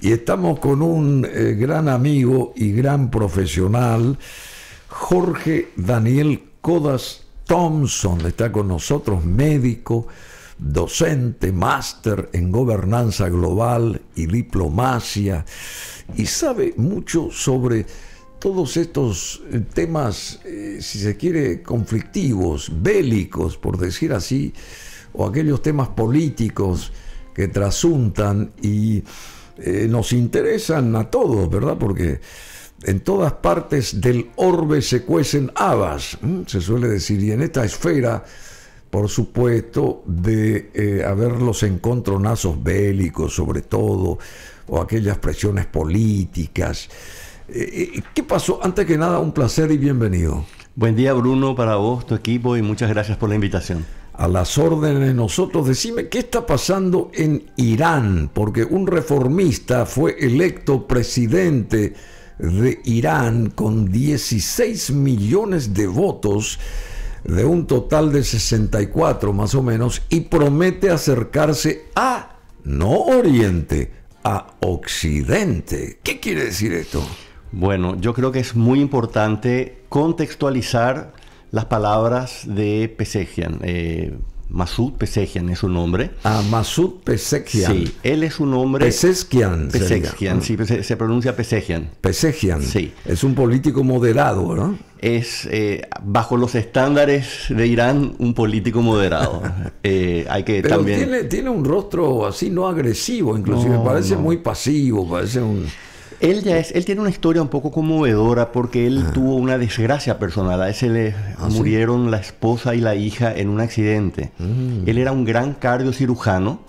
Y estamos con un eh, gran amigo y gran profesional, Jorge Daniel Codas Thompson, está con nosotros, médico, docente, máster en gobernanza global y diplomacia, y sabe mucho sobre todos estos eh, temas, eh, si se quiere, conflictivos, bélicos, por decir así, o aquellos temas políticos que trasuntan y eh, nos interesan a todos, ¿verdad? Porque en todas partes del orbe se cuecen habas, se suele decir, y en esta esfera, por supuesto, de eh, haber los encontronazos bélicos sobre todo, o aquellas presiones políticas. Eh, ¿Qué pasó? Antes que nada, un placer y bienvenido. Buen día Bruno para vos, tu equipo y muchas gracias por la invitación a las órdenes de nosotros, decime qué está pasando en Irán, porque un reformista fue electo presidente de Irán con 16 millones de votos de un total de 64 más o menos y promete acercarse a, no Oriente, a Occidente. ¿Qué quiere decir esto? Bueno, yo creo que es muy importante contextualizar las palabras de Pesejian, Eh, Masud Pesejian es su nombre. Ah, Masud Pesejian. Sí, él es un hombre. Pesejian. Pesejian, sí, se pronuncia Pesejian. Pesejian, Sí. Es un político moderado, ¿no? Es, eh, bajo los estándares de Irán, un político moderado. Eh, hay que Pero también. Tiene, un rostro así no agresivo, inclusive. parece muy pasivo, parece un. Él ya es, él tiene una historia un poco conmovedora porque él ah. tuvo una desgracia personal. A él se le ah, murieron la esposa y la hija en un accidente. Mm. Él era un gran cardiocirujano cirujano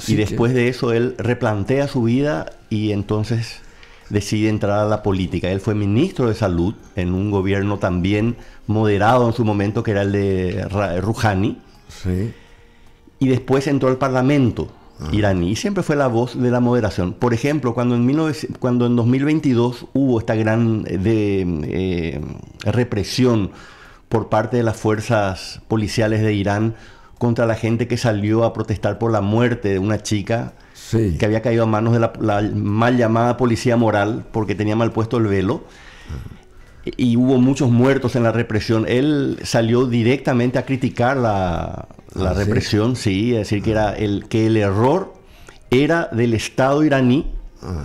ah, y después de eso él replantea su vida y entonces decide entrar a la política. Él fue ministro de salud en un gobierno también moderado en su momento que era el de Rouhani. Sí. Y después entró al parlamento iraní. siempre fue la voz de la moderación. Por ejemplo, cuando en, en 2022 hubo esta gran eh, eh, represión por parte de las fuerzas policiales de Irán contra la gente que salió a protestar por la muerte de una chica que había caído a manos de la, mal llamada policía moral porque tenía mal puesto el velo y hubo muchos muertos en la represión. Él salió directamente a criticar la, ah, represión, ¿sí? decir que, era ah. el, que el error era del Estado iraní. Ah.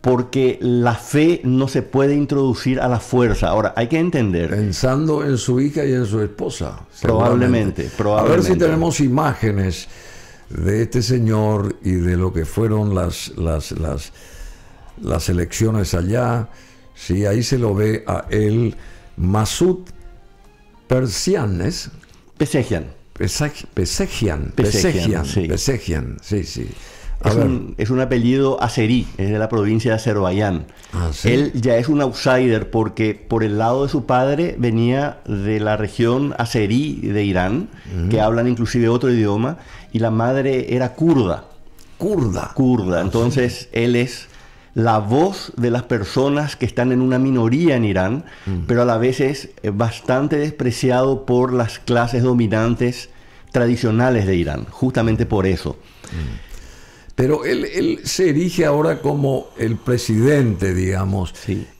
porque la fe no se puede introducir a la fuerza. Ahora, hay que entender. Pensando en su hija y en su esposa. Probablemente, probablemente. A ver si tenemos imágenes de este señor y de lo que fueron las, las, las, las elecciones allá. Sí, ahí se lo ve a él, Masud Persianes. Pesejian. Pesejian, Pesejian, Sí. sí, sí. Es un, apellido azerí, es de la provincia de Azerbaiyán. Ah, él ya es un outsider porque por el lado de su padre venía de la región azerí de Irán, que hablan inclusive otro idioma, y la madre era kurda. Kurda. Kurda. Ah, Entonces él es la voz de las personas que están en una minoría en Irán, mm. pero a la vez es eh, bastante despreciado por las clases dominantes tradicionales de Irán, justamente por eso. Mm. Pero él, se erige ahora como el presidente, digamos.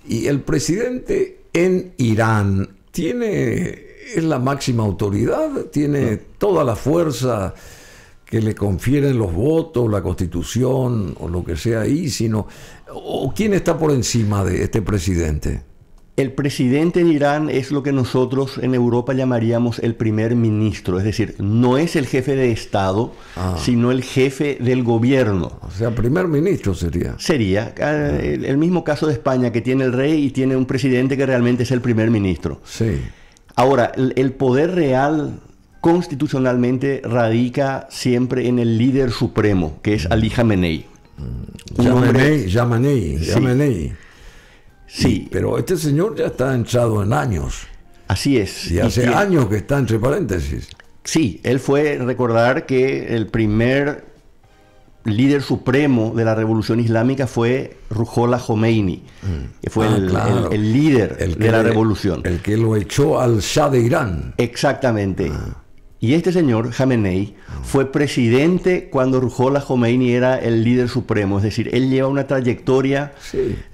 Y el presidente en Irán tiene, es la máxima autoridad, tiene toda la fuerza que le confieren los votos, la constitución o lo que sea ahí, sino o quién está por encima de este presidente. El presidente de Irán es lo que nosotros en Europa llamaríamos el primer ministro, es decir, no es el jefe de Estado, ah. sino el jefe del gobierno. O sea, primer ministro sería. Sería. Ah, ah. El, mismo caso de España, que tiene el rey y tiene un presidente que realmente es el primer ministro. Sí. Ahora, el poder real constitucionalmente radica siempre en el líder supremo, que es Ali Jamenei, Jamenei, mm. Jamenei. sí. Pero este señor ya está entrado en años. Así es. Y hace años que está entre paréntesis. Sí, él fue recordar que el primer líder supremo de la revolución islámica fue Rujola Khomeini, mm. que fue ah, el, líder de la revolución. El que lo echó al Shah de Irán. Exactamente. Ah. Y este señor, Jamenei, fue presidente cuando Rujola Khomeini era el líder supremo. Es decir, él lleva una trayectoria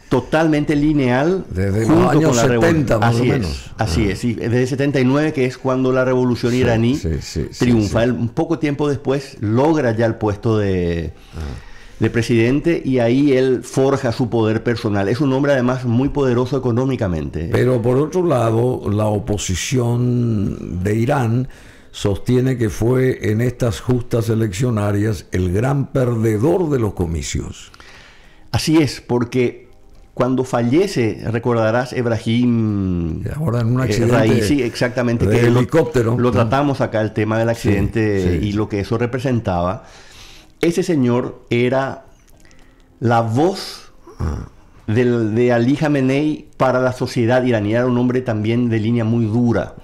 totalmente lineal desde los años 70, más así menos. Ah. Es, así es. desde 79, que es cuando la revolución iraní triunfa. un poco tiempo después logra ya el puesto de, de presidente y ahí él forja su poder personal. Es un hombre además muy poderoso económicamente. ¿eh? Pero por otro lado, la oposición de Irán sostiene que fue en estas justas eleccionarias el gran perdedor de los comicios. Así es, porque cuando fallece, recordarás, Ebrahim Ahora en un eh, accidente sí, exactamente, de helicóptero. Lo, tratamos acá, el tema del accidente y lo que eso representaba. Ese señor era la voz ah. de Ali Khamenei para la sociedad iraní. Era un hombre también de línea muy dura.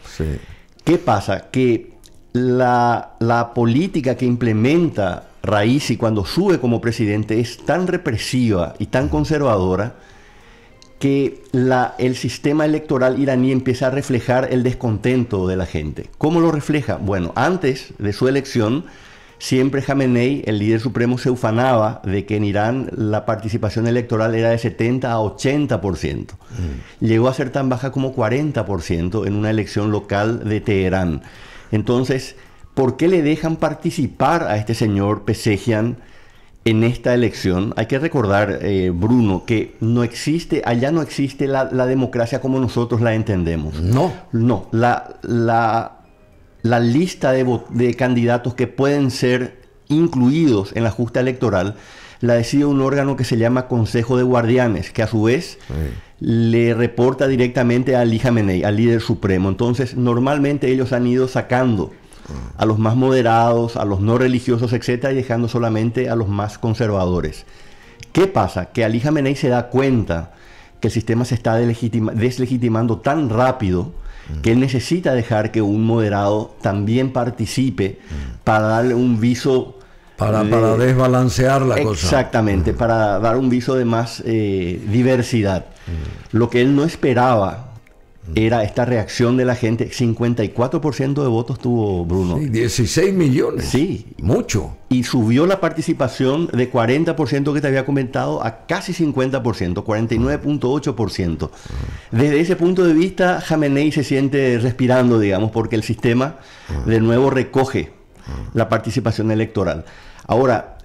¿Qué pasa? Que la, política que implementa Raisi cuando sube como presidente es tan represiva y tan conservadora que el sistema electoral iraní empieza a reflejar el descontento de la gente. ¿Cómo lo refleja? Bueno, antes de su elección, siempre Jamenei, el líder supremo, se ufanaba de que en Irán la participación electoral era de 70 a 80%. Mm. Llegó a ser tan baja como 40% en una elección local de Teherán. Entonces, ¿por qué le dejan participar a este señor Pesegian en esta elección? Hay que recordar, eh, Bruno, que no existe, allá no existe la, democracia como nosotros la entendemos. No. No, la, la, lista de, de candidatos que pueden ser incluidos en la justa electoral la decide un órgano que se llama Consejo de Guardianes, que a su vez le reporta directamente al Jamenei, al líder supremo. Entonces, normalmente ellos han ido sacando a los más moderados, a los no religiosos, etc., y dejando solamente a los más conservadores. ¿Qué pasa? Que Ali Jamenei se da cuenta que el sistema se está deslegitimando tan rápido que él necesita dejar que un moderado también participe mm. para darle un viso para, desbalancear la cosa. Exactamente, mm. para dar un viso de más eh, diversidad. Mm. Lo que él no esperaba mm. era esta reacción de la gente. 54% de votos tuvo Bruno. Sí, 16 millones. Sí. Mucho. Y subió la participación de 40% que te había comentado a casi 50%, 49.8%. Desde ese punto de vista, Jamenei se siente respirando, digamos, porque el sistema de nuevo recoge la participación electoral. Ahora,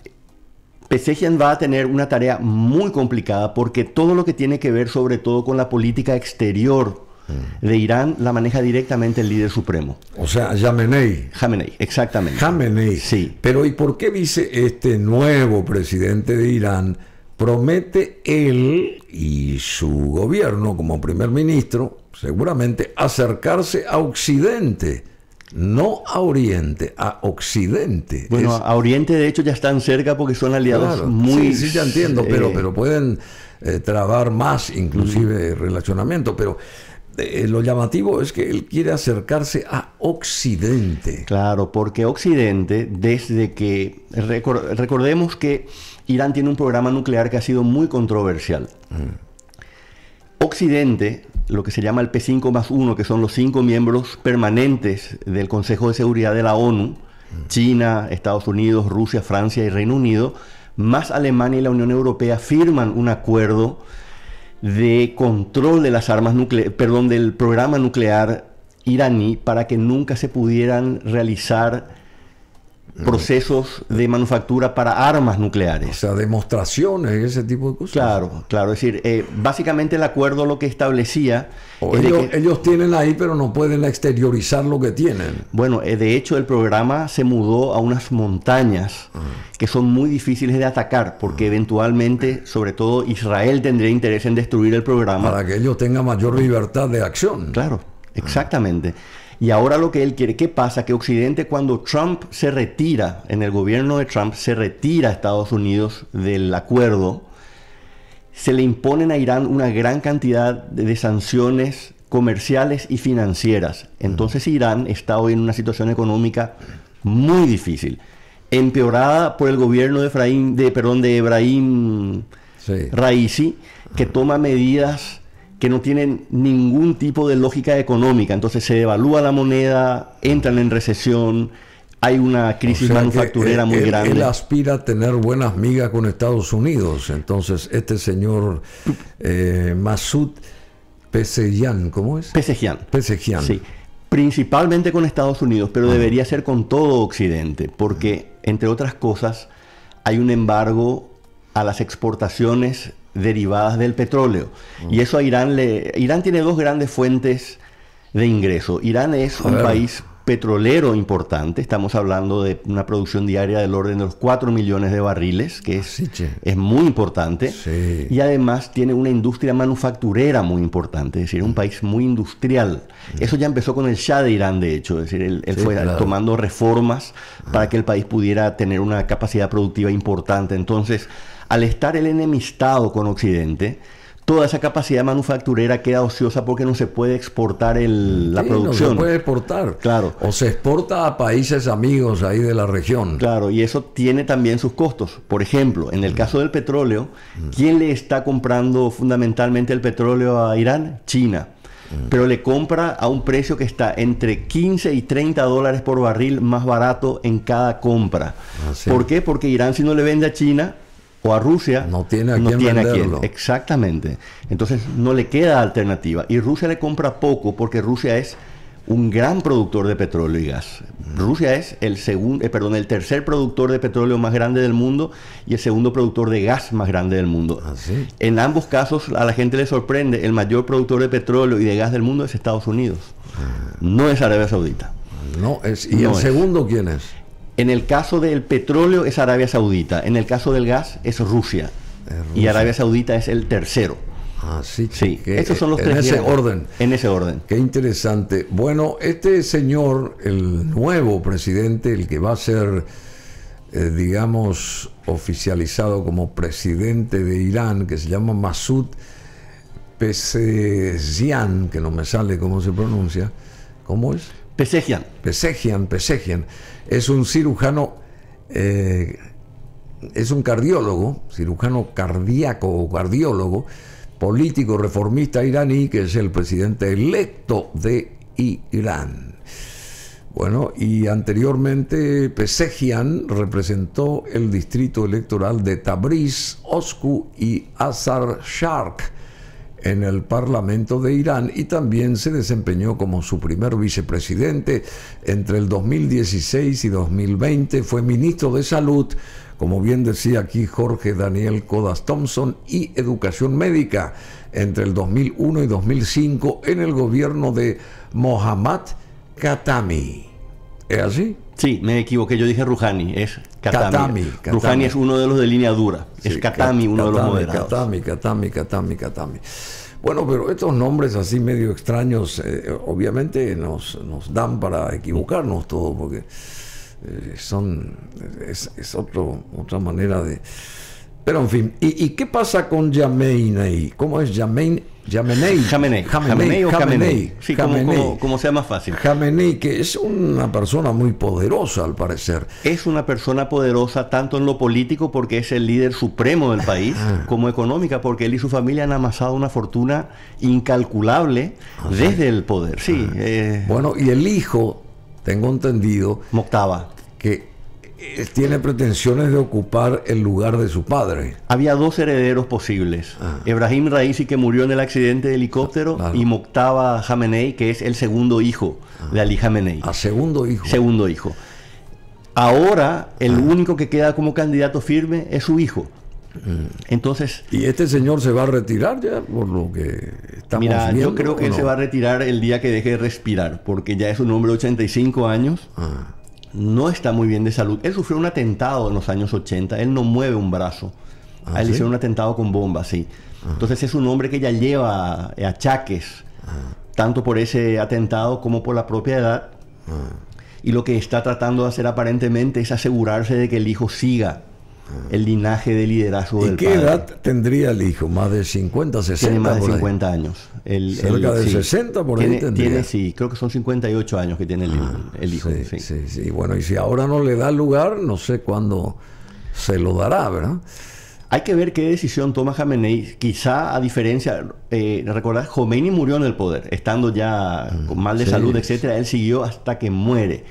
Pesejian va a tener una tarea muy complicada porque todo lo que tiene que ver sobre todo con la política exterior mm. de Irán la maneja directamente el líder supremo. O sea, Jamenei. Jamenei, exactamente. Jamenei. Sí. Pero ¿y por qué dice este nuevo presidente de Irán promete él y su gobierno como primer ministro seguramente acercarse a Occidente? no a Oriente, a Occidente. Bueno, a Oriente de hecho ya están cerca porque son aliados muy... Sí, ya entiendo, eh, pero, pero pueden eh, trabar más inclusive relacionamiento, pero... Eh, lo llamativo es que él quiere acercarse a Occidente. Claro, porque Occidente, desde que recordemos que Irán tiene un programa nuclear que ha sido muy controversial. Mm. Occidente lo que se llama el P5 más 1, que son los cinco miembros permanentes del Consejo de Seguridad de la ONU, China, Estados Unidos, Rusia, Francia y Reino Unido, más Alemania y la Unión Europea firman un acuerdo de control de las armas nucleares. perdón, del programa nuclear iraní para que nunca se pudieran realizar procesos de manufactura para armas nucleares. O sea, demostraciones ese tipo de cosas. Claro, claro. Es decir, eh, básicamente el acuerdo lo que establecía... ellos, tienen ahí, pero no pueden exteriorizar lo que tienen. Bueno, eh, de hecho el programa se mudó a unas montañas ah. que son muy difíciles de atacar, porque ah. eventualmente, sobre todo Israel tendría interés en destruir el programa. Para que ellos tengan mayor libertad de acción. Claro, ah. exactamente. Y ahora lo que él quiere, ¿qué pasa? Que Occidente cuando Trump se retira, en el gobierno de Trump se retira a Estados Unidos del acuerdo, se le imponen a Irán una gran cantidad de, sanciones comerciales y financieras. Entonces Irán está hoy en una situación económica muy difícil, empeorada por el gobierno de Efraín, de perdón, de Ebrahim sí. Raisi, que toma medidas que no tienen ningún tipo de lógica económica. Entonces se devalúa la moneda, entran en recesión, hay una crisis manufacturera muy grande. Él, aspira a tener buenas migas con Estados Unidos. Entonces este señor eh, Masud Pesejian, ¿cómo es? Pesejian. Pesejian. Sí. Principalmente con Estados Unidos, pero debería ser con todo Occidente, porque, entre otras cosas, hay un embargo a las exportaciones derivadas del petróleo. Mm. Y eso a Irán le... Irán tiene dos grandes fuentes de ingreso. Irán es un país petrolero importante, estamos hablando de una producción diaria del orden de los 4 millones de barriles, que es, es muy importante, y además tiene una industria manufacturera muy importante, es decir, un mm. país muy industrial. Mm. Eso ya empezó con el Shah de Irán, de hecho, es decir, él, fue tomando reformas para que el país pudiera tener una capacidad productiva importante. Entonces, al estar el enemistado con Occidente, toda esa capacidad manufacturera queda ociosa porque no se puede exportar el, la producción. No se puede exportar. Claro. O se exporta a países amigos ahí de la región. Claro, y eso tiene también sus costos. Por ejemplo, en el mm. caso del petróleo, mm. ¿quién le está comprando fundamentalmente el petróleo a Irán? China. Mm. Pero le compra a un precio que está entre 15 y 30 dólares por barril más barato en cada compra. Ah, ¿Por qué? Porque Irán si no le vende a China, o a Rusia. No tiene a no tiene venderlo. Exactamente. Entonces no le queda alternativa. Y Rusia le compra poco porque Rusia es un gran productor de petróleo y gas. Rusia es el segundo, eh, perdón, el tercer productor de petróleo más grande del mundo y el segundo productor de gas más grande del mundo. Ah, en ambos casos a la gente le sorprende, el mayor productor de petróleo y de gas del mundo es Estados Unidos. Ah. No es Arabia Saudita. No es. ¿Y el segundo quién es? En el caso del petróleo es Arabia Saudita, en el caso del gas es Rusia. Y Arabia Saudita es el tercero. Así ah, sí, esos son los en ese orden. En ese orden. Qué interesante. Bueno, este señor, el nuevo presidente, el que va a ser, eh, digamos, oficializado como presidente de Irán, que se llama Masud Pesejian, que no me sale cómo se pronuncia. ¿Cómo es? Pesejian. Pesejian, Pesejian es un cirujano, eh, es un cardiólogo, cirujano cardíaco o cardiólogo, político reformista iraní, que es el presidente electo de Irán. Bueno, y anteriormente Pesejian representó el distrito electoral de Tabriz, Osku y Azar Shark en el Parlamento de Irán y también se desempeñó como su primer vicepresidente entre el 2016 y 2020. Fue ministro de Salud, como bien decía aquí Jorge Daniel Codas Thompson, y Educación Médica entre el 2001 y 2005 en el gobierno de Mohammad Khatami. ¿Es así? Sí, me equivoqué, yo dije Rujani, es Katami. Katami, es uno de los de línea dura, es Katami uno de los moderados. Katami, Katami, Katami, Katami. Bueno, pero estos nombres así medio extraños eh, obviamente nos, dan para equivocarnos todos, porque eh, son, es, es otro, otra manera de pero en fin, ¿y, qué pasa con Jameinei? ¿Cómo es Jamenei. Jamenei. Jamenei o Jamenei. Sí, Como, sea más fácil. Jamenei, que es una persona muy poderosa, al parecer. Es una persona poderosa tanto en lo político, porque es el líder supremo del ah. país, como económica, porque él y su familia han amasado una fortuna incalculable ah, desde el poder. Sí. Ah. Eh, bueno, y el hijo, tengo entendido. Moctaba. Que eh, tiene pretensiones de ocupar el lugar de su padre. Había dos herederos posibles. Ah. Ebrahim Raisi, que murió en el accidente de helicóptero, y Moctaba Jamenei, que es el segundo hijo ah. de Ali Jamenei. Ah, segundo hijo. Segundo hijo. Ahora, el único que queda como candidato firme es su hijo. Mm. Entonces. ¿Y este señor se va a retirar ya? Por lo que estamos Mira, yo creo que él se va a retirar el día que deje de respirar, porque ya es un hombre de 85 años no está muy bien de salud. Él sufrió un atentado en los años 80, él no mueve un brazo. Ah, él hizo un atentado con bombas sí. Ah. Entonces es un hombre que ya lleva eh, achaques, ah. tanto por ese atentado como por la propia edad. Y lo que está tratando de hacer aparentemente es asegurarse de que el hijo siga Ah. el linaje de liderazgo ¿Y qué edad tendría el hijo? ¿Más de 50, 60? Tiene más de 50 años. El, Cerca de 60 por tiene, ahí tendría. Tiene, sí, creo que son 58 años que tiene el, ah, hijo. Sí, sí. bueno, y si ahora no le da lugar, no sé cuándo se lo dará, ¿verdad? Hay que ver qué decisión toma Jamenei. Quizá, a diferencia, eh, recordar, murió en el poder, estando ya mm, con mal de salud, etcétera. Él siguió hasta que muere.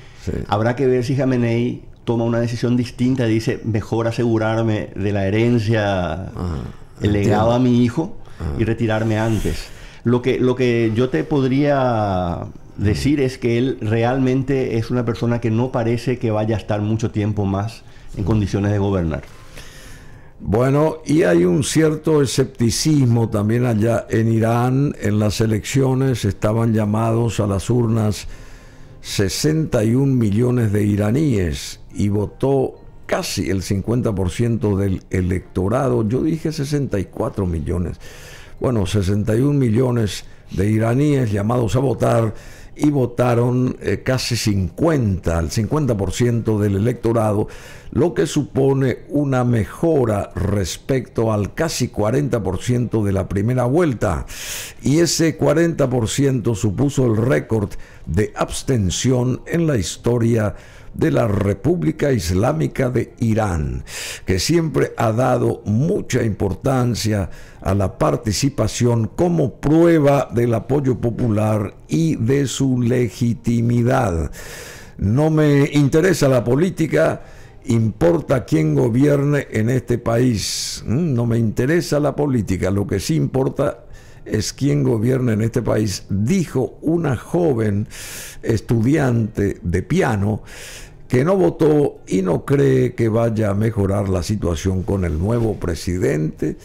Habrá que ver si Jamenei toma una decisión distinta y dice, mejor asegurarme de la herencia, ah, legado a mi hijo ah. y retirarme antes. Lo que, lo que yo te podría decir es que él realmente es una persona que no parece que vaya a estar mucho tiempo más en condiciones de gobernar. Bueno, y hay un cierto escepticismo también allá en Irán. En las elecciones estaban llamados a las urnas 61 millones de iraníes y votó casi el 50% del electorado. Yo dije 64 millones. Bueno, 61 millones de iraníes llamados a votar y votaron eh, casi 50, el 50% del electorado, lo que supone una mejora respecto al casi 40% de la primera vuelta. Y ese 40% supuso el récord de abstención en la historia de la República Islámica de Irán, que siempre ha dado mucha importancia a la participación como prueba del apoyo popular y de su legitimidad. No me interesa la política, importa quién gobierne en este país. Mm, no me interesa la política, lo que sí importa es quién gobierne en este país, dijo una joven estudiante de piano que no votó y no cree que vaya a mejorar la situación con el nuevo presidente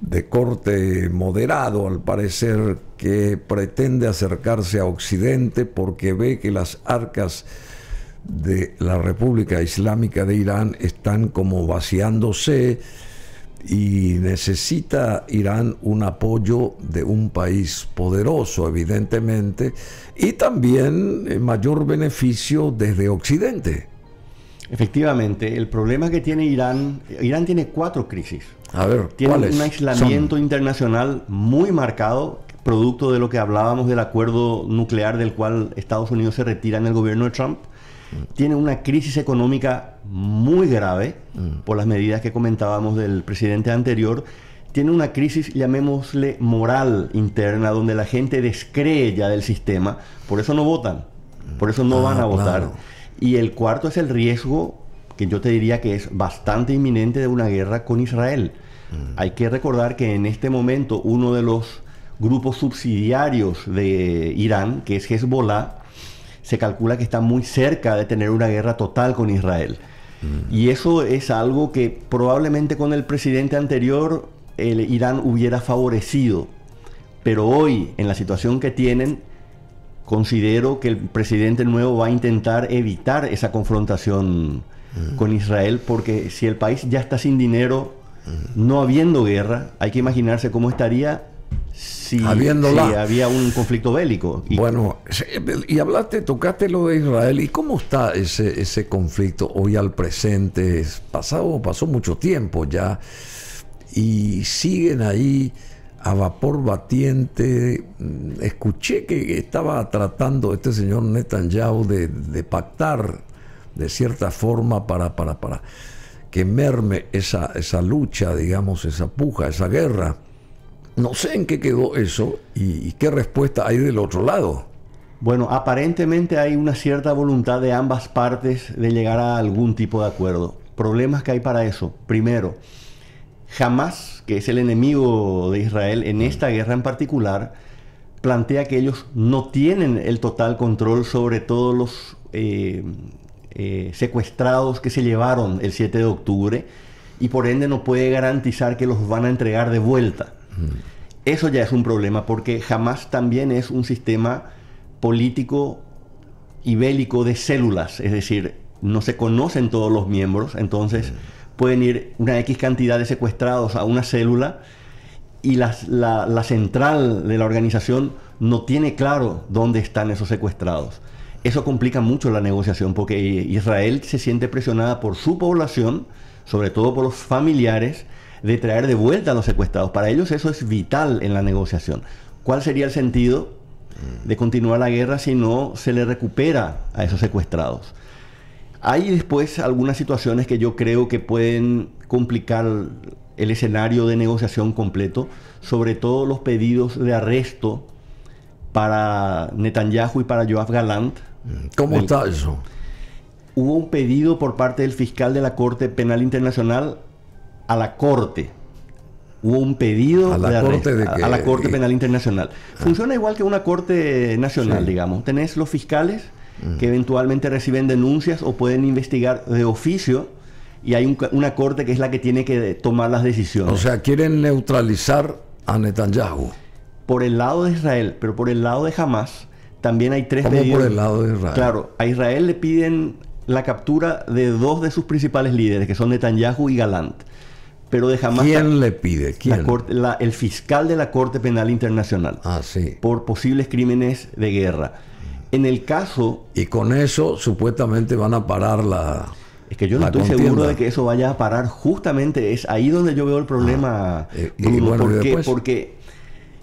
de corte moderado al parecer que pretende acercarse a Occidente porque ve que las arcas de la República Islámica de Irán están como vaciándose y necesita Irán un apoyo de un país poderoso, evidentemente, y también eh, mayor beneficio desde Occidente. Efectivamente, el problema que tiene Irán, Irán tiene cuatro crisis. A ver, tiene un aislamiento internacional muy marcado, producto de lo que hablábamos del acuerdo nuclear del cual Estados Unidos se retira en el gobierno de Trump tiene una crisis económica muy grave mm. por las medidas que comentábamos del presidente anterior, tiene una crisis, llamémosle, moral interna, donde la gente descree ya del sistema, por eso no votan, por eso no ah, van a votar. Y el cuarto es el riesgo, que yo te diría que es bastante inminente, de una guerra con Israel. Mm. Hay que recordar que en este momento uno de los grupos subsidiarios de Irán, que es Hezbollah, se calcula que está muy cerca de tener una guerra total con Israel. Mm. Y eso es algo que probablemente con el presidente anterior el Irán hubiera favorecido. Pero hoy, en la situación que tienen, considero que el presidente nuevo va a intentar evitar esa confrontación mm. con Israel, porque si el país ya está sin dinero, mm. no habiendo guerra, hay que imaginarse cómo estaría si, había un conflicto bélico. Bueno, y hablaste, tocaste lo de Israel. ¿Y cómo está ese, ese conflicto hoy al presente? Pasado, pasó mucho tiempo ya y siguen ahí a vapor batiente. Mm, escuché que estaba tratando este señor Netanyahu de, de pactar de cierta forma para, para, para que merme esa, esa lucha, digamos, esa puja, esa guerra. No sé en qué quedó eso y, qué respuesta hay del otro lado. Bueno, aparentemente hay una cierta voluntad de ambas partes de llegar a algún tipo de acuerdo. Problemas que hay para eso. Primero, Hamas, que es el enemigo de Israel en mm. esta guerra en particular, plantea que ellos no tienen el total control sobre todos los eh, eh, secuestrados que se llevaron el 7 de octubre y por ende no puede garantizar que los van a entregar de vuelta. Eso ya es un problema porque jamás también es un sistema político y bélico de células, es decir, no se conocen todos los miembros, entonces pueden ir una X cantidad de secuestrados a una célula y la, central de la organización no tiene claro dónde están esos secuestrados. Eso complica mucho la negociación porque Israel se siente presionada por su población, sobre todo por los familiares, de traer de vuelta a los secuestrados. Para ellos eso es vital en la negociación. ¿Cuál sería el sentido de continuar la guerra si no se le recupera a esos secuestrados? Hay después algunas situaciones que yo creo que pueden complicar el escenario de negociación completo, sobre todo los pedidos de arresto para Netanyahu y para Joab Galant. ¿Cómo está eso? Hubo un pedido por parte del fiscal de la Corte Penal Internacional a la Corte. Hubo un pedido a la, corte, Penal Internacional. Ah. Funciona igual que una Corte Nacional, digamos. Tenés los fiscales mm. que eventualmente reciben denuncias o pueden investigar de oficio y hay una corte que es la que tiene que tomar las decisiones. O sea, quieren neutralizar a Netanyahu. Por el lado de Israel, pero por el lado de Hamas también hay tres de Claro, a Israel le piden la captura de dos de sus principales líderes, que son Netanyahu y Galant pero de jamás. ¿Quién le pide? ¿Quién? el fiscal de la Corte Penal Internacional. Ah, sí. Por posibles crímenes de guerra. En el caso. Y con eso supuestamente van a parar la. Es que yo no estoy seguro de que eso vaya a parar. Justamente es ahí donde yo veo el problema. Ah, eh, ¿Por qué? Porque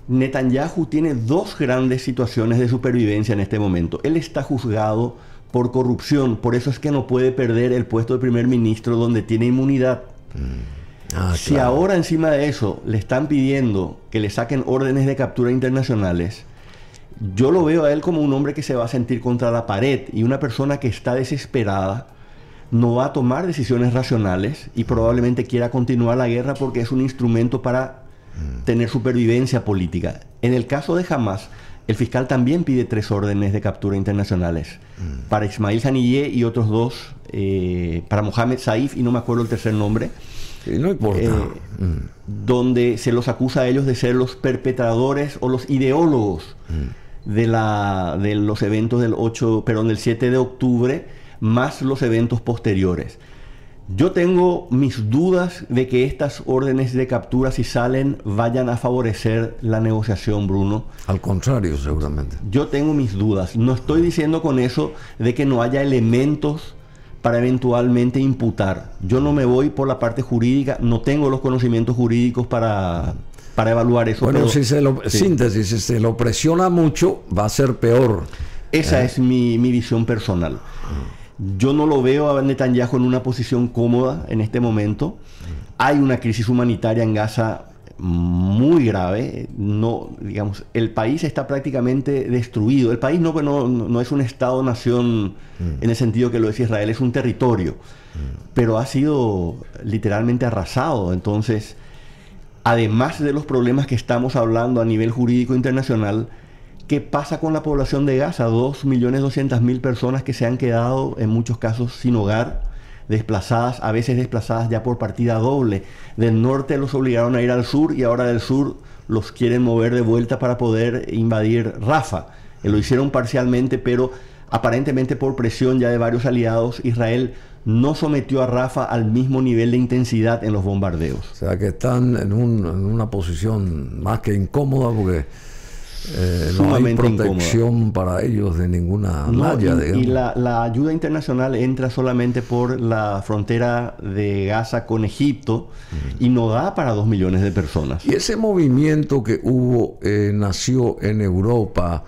Netanyahu tiene dos grandes situaciones de supervivencia en este momento. Él está juzgado por corrupción, por eso es que no puede perder el puesto de primer ministro donde tiene inmunidad. Mm. Ah, si ahora encima de eso le están pidiendo que le saquen órdenes de captura internacionales, yo lo veo a él como un hombre que se va a sentir contra la pared y una persona que está desesperada no va a tomar decisiones racionales y probablemente quiera continuar la guerra porque es un instrumento para mm. tener supervivencia política. En el caso de Hamas, el fiscal también pide tres órdenes de captura internacionales mm. para Ismail Haniyeh y otros dos, eh, para Mohamed Saif y no me acuerdo el tercer nombre. No importa. Eh, mm. Donde se los acusa a ellos de ser los perpetradores o los ideólogos mm. de, la, de los eventos del 8, perdón, del 7 de octubre, más los eventos posteriores. Yo tengo mis dudas de que estas órdenes de captura, si salen, vayan a favorecer la negociación, Bruno. Al contrario, seguramente. Yo tengo mis dudas. No estoy diciendo con eso de que no haya elementos para eventualmente imputar. Yo no me voy por la parte jurídica, no tengo los conocimientos jurídicos para, para evaluar eso. Bueno, si se lo, síntesis, si se lo presiona mucho, va a ser peor. Esa ¿Eh? es mi, mi, visión personal. Yo no lo veo a Netanyahu en una posición cómoda en este momento. Hay una crisis humanitaria en Gaza muy grave. No, digamos, el país está prácticamente destruido. El país no, pues, no es un Estado-nación mm. en el sentido que lo es Israel, es un territorio. Mm. Pero ha sido literalmente arrasado. Entonces, además de los problemas que estamos hablando a nivel jurídico internacional, ¿Qué pasa con la población de Gaza? 2.200.000 personas que se han quedado en muchos casos sin hogar, desplazadas, a veces desplazadas ya por partida doble. Del norte los obligaron a ir al sur y ahora del sur los quieren mover de vuelta para poder invadir Rafa. Eh, lo hicieron parcialmente, pero aparentemente por presión ya de varios aliados, Israel no sometió a Rafa al mismo nivel de intensidad en los bombardeos. O sea que están en, en una posición más que incómoda porque eh, no hay protección para ellos de ninguna manera y, la, ayuda internacional entra solamente por la frontera de Gaza con Egipto y no da para dos millones de personas. Y ese movimiento que hubo eh, nació en Europa,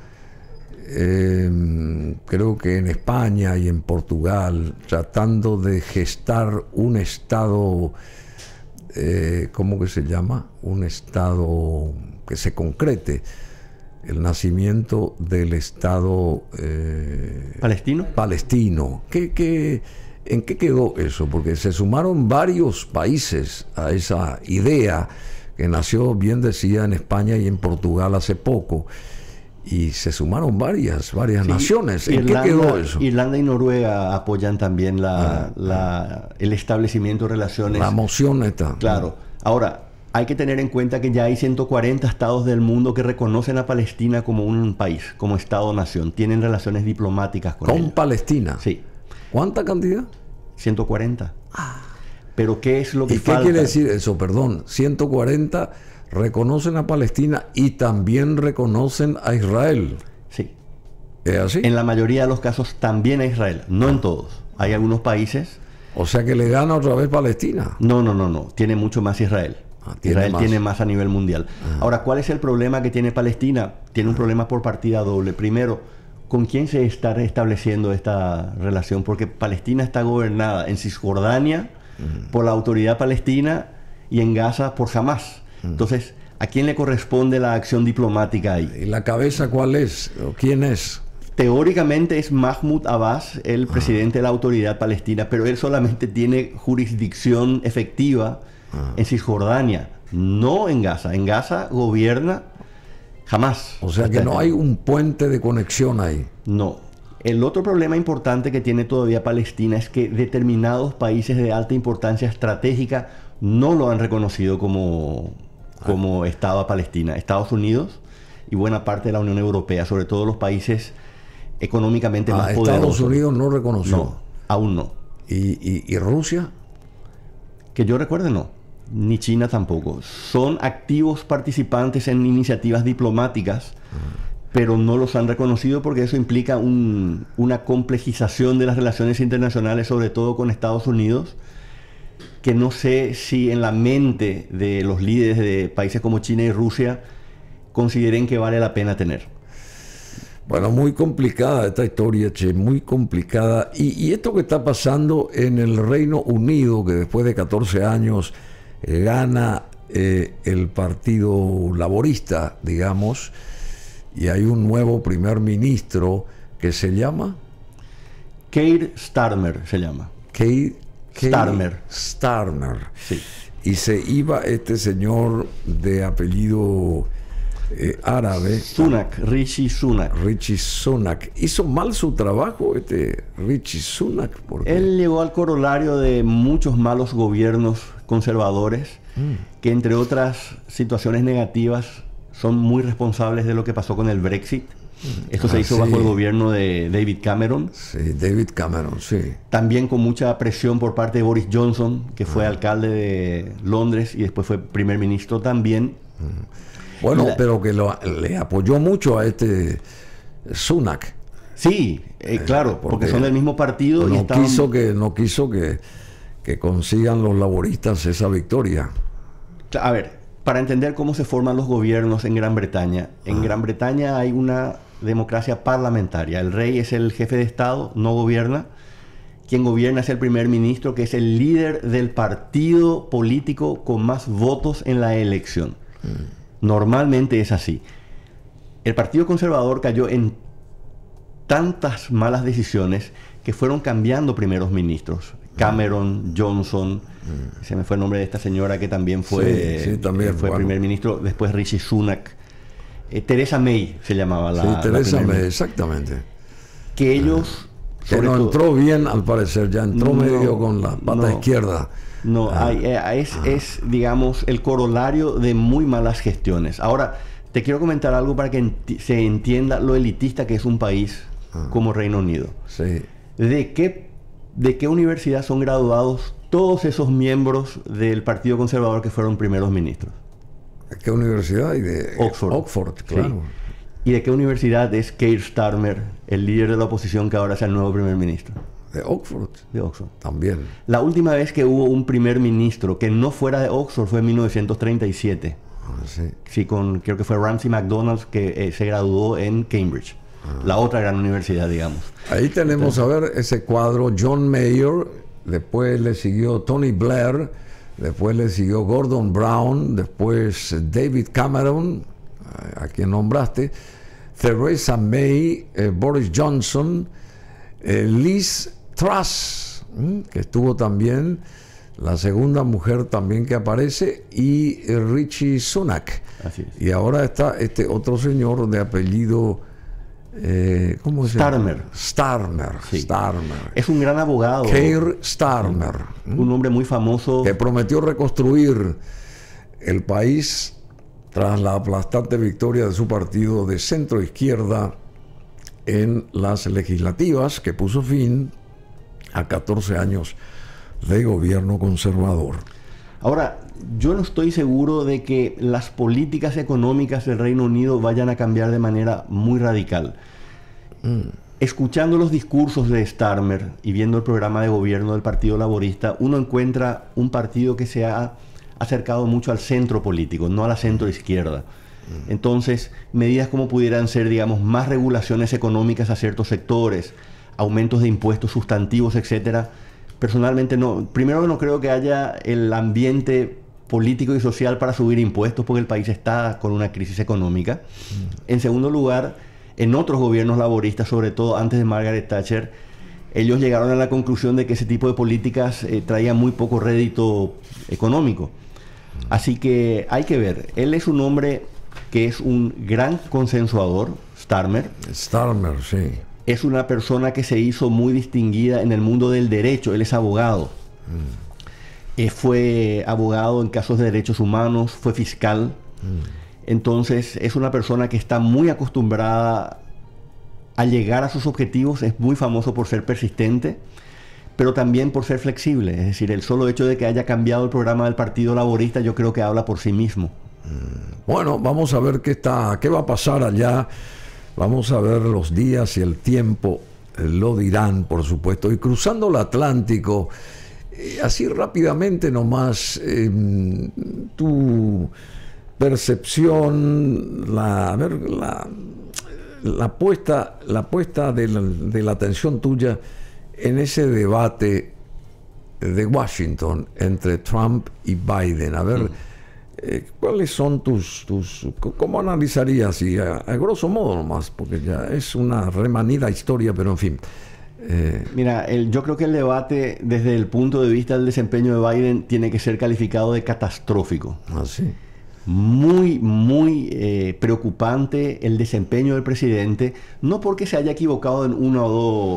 em, creo que en España y en Portugal, tratando de gestar un Estado, eh, ¿cómo que se llama? Un Estado que se concrete el nacimiento del Estado eh, palestino. palestino. ¿Qué, en qué quedó eso? Porque se sumaron varios países a esa idea que nació, bien decía, en España y en Portugal hace poco. Y se sumaron varias, varias naciones. ¿En qué quedó eso? Irlanda y Noruega apoyan también ah. el establecimiento de relaciones. La moción está. Claro. Ahora, hay que tener en cuenta que ya hay 140 estados del mundo que reconocen a Palestina como un país, como Estado-nación. Tienen relaciones diplomáticas con, ¿Con Palestina. Sí. ¿Cuánta cantidad? 140. Ah. Pero ¿qué es lo que ¿Y falta? qué quiere decir eso? Perdón, 140 reconocen a Palestina y también reconocen a Israel. Sí. ¿Es así? En la mayoría de los casos también a Israel, no en todos. Hay algunos países. O sea que le gana otra vez Palestina. No, no, no, no. Tiene mucho más Israel. Ah, tiene Israel más. tiene más a nivel mundial. Ah. Ahora, ¿cuál es el problema que tiene Palestina? Tiene un problema por partida doble. Primero, ¿con quién se está restableciendo esta relación? Porque Palestina está gobernada en Cisjordania por la autoridad palestina y en Gaza por Hamas. Entonces, ¿a quién le corresponde la acción diplomática ahí? ¿Y la cabeza cuál es? ¿O quién es? Teóricamente es Mahmoud Abbas, el ah. presidente de la autoridad palestina, pero él solamente tiene jurisdicción efectiva en Cisjordania, no en Gaza. En Gaza gobierna jamás. O sea que no hay un puente de conexión ahí. No. El otro problema importante que tiene todavía Palestina es que determinados países de alta importancia estratégica no lo han reconocido como, como ah. Estado a Palestina. Estados Unidos y buena parte de la Unión Europea, sobre todo los países económicamente ah, más poderosos. Estados Unidos no reconoció. aún no. ¿Y, y Rusia? Que yo recuerde, no ni China tampoco. Son activos participantes en iniciativas diplomáticas, pero no los han reconocido porque eso implica un, una complejización de las relaciones internacionales, sobre todo con Estados Unidos, que no sé si en la mente de los líderes de países como China y Rusia consideren que vale la pena tener. Bueno, muy complicada esta historia, che, muy complicada. Y, y esto que está pasando en el Reino Unido, que después de 14 años gana eh, el Partido Laborista, digamos, y hay un nuevo primer ministro que se llama. Keir Starmer se llama. Keir, Starmer. Starmer. Y se iba este señor de apellido eh, árabe. Sunak, Richie Sunak. Richie Sunak. Hizo mal su trabajo este Richie Sunak. Él llegó al corolario de muchos malos gobiernos conservadores, mm. que entre otras situaciones negativas son muy responsables de lo que pasó con el Brexit. Mm. Esto se ah, hizo bajo el gobierno de David Cameron. Sí, David Cameron, sí. También con mucha presión por parte de Boris Johnson, que fue ah. alcalde de Londres y después fue primer ministro también. Mm. Bueno, pero que le apoyó mucho a este Sunak. Sí, eh, eh, claro, porque, son del mismo partido. y que, no quiso que que consigan los laboristas esa victoria. A ver, para entender cómo se forman los gobiernos en Gran Bretaña, en Gran Bretaña hay una democracia parlamentaria. El rey es el jefe de Estado, no gobierna. Quien gobierna es el primer ministro, que es el líder del partido político con más votos en la elección. Mm. Normalmente es así. El Partido Conservador cayó en tantas malas decisiones que fueron cambiando primeros ministros. Cameron Johnson, mm. se me fue el nombre de esta señora que también fue, también, fue primer ministro, después Rishi Sunak, eh, Teresa May se llamaba la. Sí, Teresa May, exactamente. Que ellos. Pero entró bien al parecer, ya entró medio con la pata izquierda. No, ah, eh, ah. es, digamos, el corolario de muy malas gestiones. Ahora, te quiero comentar algo para que se entienda lo elitista que es un país ah. como Reino Unido. Sí. ¿De qué de qué universidad son graduados todos esos miembros del Partido Conservador que fueron primeros ministros. ¿De qué universidad? de Oxford. Oxford, claro. ¿Y de qué universidad es Keir Starmer, el líder de la oposición que ahora es el nuevo primer ministro? De Oxford. De Oxford. También. La última vez que hubo un primer ministro que no fuera de Oxford fue en 1937. Ah, sí. sí con, creo que fue Ramsey MacDonald que eh, se graduó en Cambridge la otra gran universidad, digamos. Ahí tenemos, a ver, ese cuadro, John Mayer, después le siguió Tony Blair, después le siguió Gordon Brown, después David Cameron, a, quien nombraste, Theresa May, eh, Boris Johnson, eh, Liz Truss, que estuvo también, la segunda mujer también que aparece, y eh, Richie Sunak. Y ahora está este otro señor de apellido... Eh, ¿Cómo se Starmer. Starmer. Es un gran abogado. Keir Starmer. Un hombre muy famoso. Que prometió reconstruir el país tras la aplastante victoria de su partido de centro izquierda en las legislativas que puso fin a 14 años de gobierno conservador. Ahora, yo no estoy seguro de que las políticas económicas del Reino Unido vayan a cambiar de manera muy radical. Mm. Escuchando los discursos de Starmer y viendo el programa de gobierno del Partido Laborista, uno encuentra un partido que se ha acercado mucho al centro político, no a la centro izquierda. Mm. Entonces, medidas como pudieran ser, digamos, más regulaciones económicas a ciertos sectores, aumentos de impuestos sustantivos, etcétera, personalmente no. Primero no creo que haya el ambiente político y social para subir impuestos porque el país está con una crisis económica. Mm. En segundo lugar, en otros gobiernos laboristas, sobre todo antes de Margaret Thatcher, ellos llegaron a la conclusión de que ese tipo de políticas eh, traía muy poco rédito económico. Mm. Así que hay que ver. Él es un hombre que es un gran consensuador, Starmer. Starmer, sí es una persona que se hizo muy distinguida en el mundo del derecho, él es abogado. Mm. Eh, fue abogado en casos de derechos humanos, fue fiscal. Mm. Entonces es una persona que está muy acostumbrada a llegar a sus objetivos, es muy famoso por ser persistente, pero también por ser flexible. Es decir, el solo hecho de que haya cambiado el programa del Partido Laborista yo creo que habla por sí mismo. Mm. Bueno, vamos a ver qué, está, qué va a pasar allá Vamos a ver los días y el tiempo eh, lo dirán, por supuesto. Y cruzando el Atlántico, eh, así rápidamente nomás, em, tu percepción, la, a la, puesta, la puesta de la, atención tuya en ese debate de Washington entre Trump y Biden. A ver. Mm. Eh, ¿cuáles son tus, tus, cómo analizarías? Y a, grosso modo nomás, porque ya es una remanida historia, pero en fin. Eh, Mira, yo creo que el debate desde el punto de vista del desempeño de Biden tiene que ser calificado de catastrófico. Así. Ah, muy, muy eh, preocupante el desempeño del presidente, no porque se haya equivocado en una o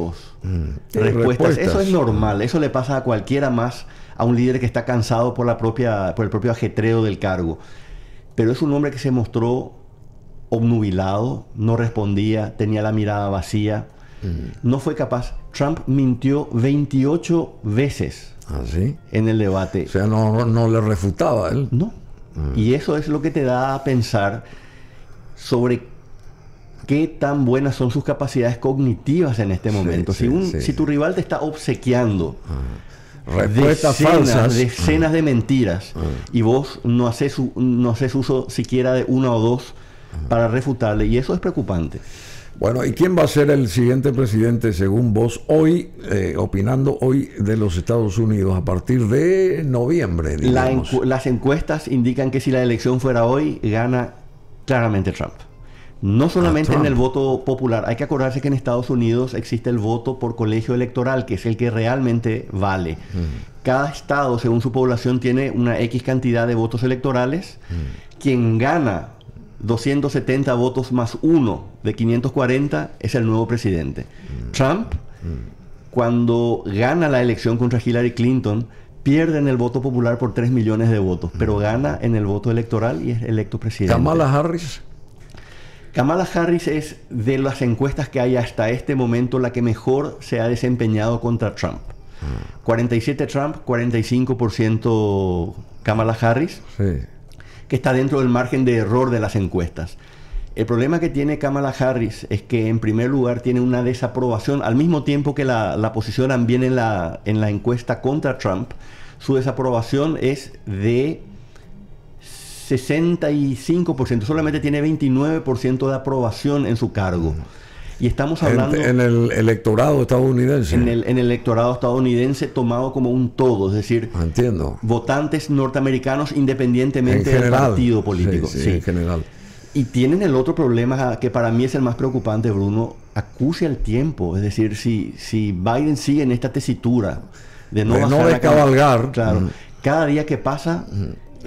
dos mm, respuestas. eso es normal, eso le pasa a cualquiera más a un líder que está cansado por, la propia, por el propio ajetreo del cargo. Pero es un hombre que se mostró obnubilado, no respondía, tenía la mirada vacía, mm. no fue capaz. Trump mintió 28 veces ¿Ah, en el debate. O sea, no, le refutaba él. No. Mm. Y eso es lo que te da a pensar sobre qué tan buenas son sus capacidades cognitivas en este momento. si, tu rival te está obsequiando, ah respuestas falsas. Decenas de mentiras. Ah. Y vos no haces, no haces uso siquiera de una o dos para refutarle. Y eso es preocupante. Bueno, ¿y quién va a ser el siguiente presidente, según vos, hoy, eh, opinando hoy de los Estados Unidos a partir de noviembre? las encuestas indican que si la elección fuera hoy, gana claramente Trump. No solamente en el voto popular, hay que acordarse que en Estados Unidos existe el voto por colegio electoral, que es el que realmente vale. Mm. Cada estado, según su población, tiene una X cantidad de votos electorales. Mm. Quien gana 270 votos más uno de 540 es el nuevo presidente. Mm. Trump, cuando gana la elección contra Hillary Clinton, pierde en el voto popular por 3 millones de votos, pero gana en el voto electoral y es electo presidente. Kamala Harris Kamala Harris es de las encuestas que hay hasta este momento la que mejor se ha desempeñado contra Trump. 47 mm. Trump, 45% Kamala Harris, que está dentro del margen de error de las encuestas. El problema que tiene Kamala Harris es que en primer lugar tiene una desaprobación, al mismo tiempo que la, la posicionan bien en la, en la encuesta contra Trump, su desaprobación es de 65%, solamente tiene 29% de aprobación en su cargo. Y estamos hablando... En, el electorado estadounidense. En el, electorado estadounidense tomado como un todo, es decir, ah, Entiendo. votantes norteamericanos independientemente del partido político. Y tienen el otro problema que para mí es el más preocupante, Bruno, acuse al tiempo. Es decir, si, si Biden sigue en esta tesitura de no, de cada, claro, cada día que pasa...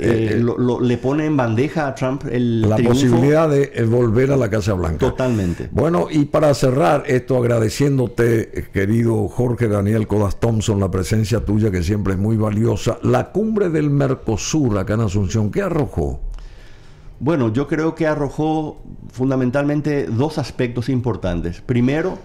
Eh, eh, eh, le pone en bandeja a Trump la posibilidad de volver a la Casa Blanca. Totalmente. Bueno, y para cerrar esto, agradeciéndote, querido Jorge Daniel Codas Thompson, la presencia tuya que siempre es muy valiosa. La cumbre del Mercosur acá en Asunción, ¿qué arrojó? Bueno, yo creo que arrojó fundamentalmente dos aspectos importantes. Primero,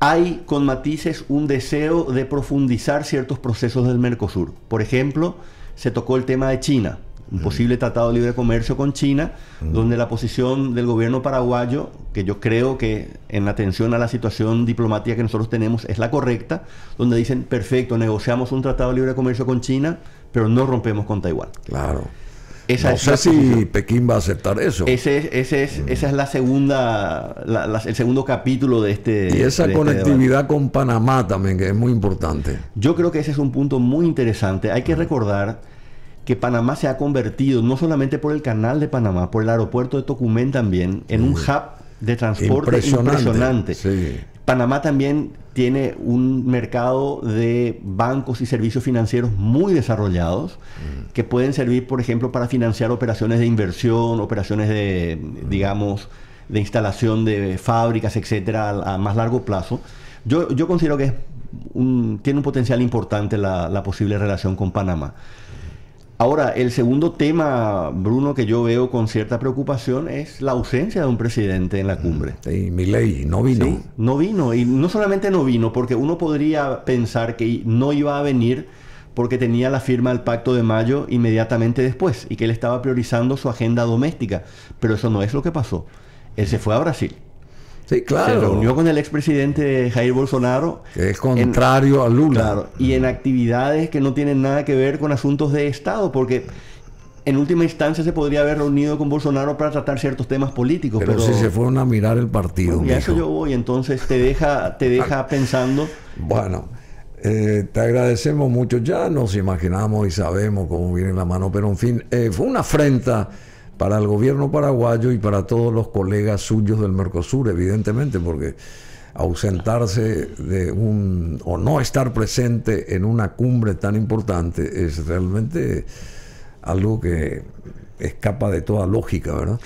hay con matices un deseo de profundizar ciertos procesos del Mercosur. Por ejemplo, se tocó el tema de China, un mm. posible tratado de libre comercio con China, mm. donde la posición del gobierno paraguayo, que yo creo que en atención a la situación diplomática que nosotros tenemos es la correcta, donde dicen, perfecto, negociamos un tratado de libre comercio con China, pero no rompemos con Taiwán. Claro no sé si Pekín va a aceptar eso. Ese es, mm. Esa es la segunda, el segundo capítulo de este. Y esa este conectividad con Panamá también, que es muy importante. Yo creo que ese es un punto muy interesante. Hay que mm. recordar que Panamá se ha convertido, no solamente por el canal de Panamá, por el aeropuerto de Tocumen también, en un hub de transporte impresionante. impresionante. Panamá también tiene un mercado de bancos y servicios financieros muy desarrollados mm. que pueden servir, por ejemplo, para financiar operaciones de inversión, operaciones de, mm. digamos, de instalación de fábricas, etcétera, a, más largo plazo. Yo, yo considero que tiene un potencial importante la, posible relación con Panamá. Ahora, el segundo tema, Bruno, que yo veo con cierta preocupación es la ausencia de un presidente en la mm, cumbre. Sí, ley no vino. no vino. Y no solamente no vino, porque uno podría pensar que no iba a venir porque tenía la firma del Pacto de Mayo inmediatamente después y que él estaba priorizando su agenda doméstica. Pero eso no es lo que pasó. Él se fue a Brasil Sí, claro. Se reunió con el expresidente Jair Bolsonaro. es contrario a Lula. y en mm. actividades que no tienen nada que ver con asuntos de Estado, porque en última instancia se podría haber reunido con Bolsonaro para tratar ciertos temas políticos. Pero, si se fueron a mirar el partido. y eso yo voy, entonces te deja, te deja pensando. Bueno, eh, te agradecemos mucho. Ya nos imaginamos y sabemos cómo viene la mano, pero en fin, eh, fue una afrenta para el gobierno paraguayo y para todos los colegas suyos del Mercosur, evidentemente, porque ausentarse de un o no estar presente en una cumbre tan importante es realmente algo que escapa de toda lógica, ¿verdad?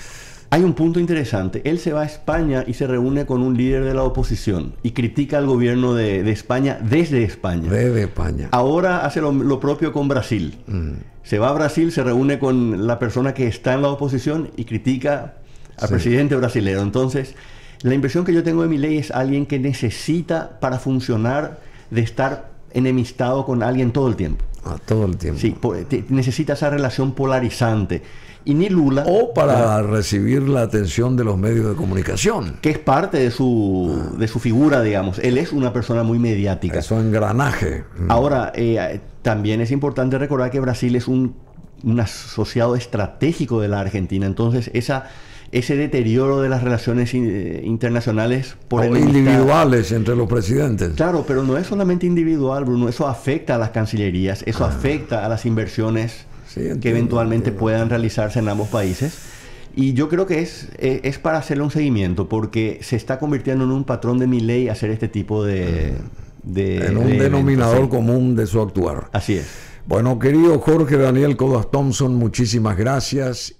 Hay un punto interesante. Él se va a España y se reúne con un líder de la oposición y critica al gobierno de, España desde España. Desde España. Ahora hace lo, propio con Brasil. Mm. Se va a Brasil, se reúne con la persona que está en la oposición y critica al presidente brasilero. Entonces, la impresión que yo tengo de mi ley es alguien que necesita para funcionar de estar enemistado con alguien todo el tiempo a ah, todo el tiempo. Sí, necesita esa relación polarizante. Y ni Lula. O para ah. recibir la atención de los medios de comunicación. Que es parte de su, de su figura, digamos. Él es una persona muy mediática. Eso engranaje. Mm. Ahora, eh, también es importante recordar que Brasil es un, un asociado estratégico de la Argentina. Entonces, esa ese deterioro de las relaciones eh, internacionales por o individuales entre los presidentes. Claro, pero no es solamente individual, Bruno, eso afecta a las cancillerías, eso ah. afecta a las inversiones que eventualmente puedan realizarse en ambos países. Y yo creo que es, eh, es, para hacerle un seguimiento, porque se está convirtiendo en un patrón de mi ley hacer este tipo de... Ah. en un denominador común de su actuar. Así es. Bueno, querido Jorge Daniel Codas Thompson, muchísimas gracias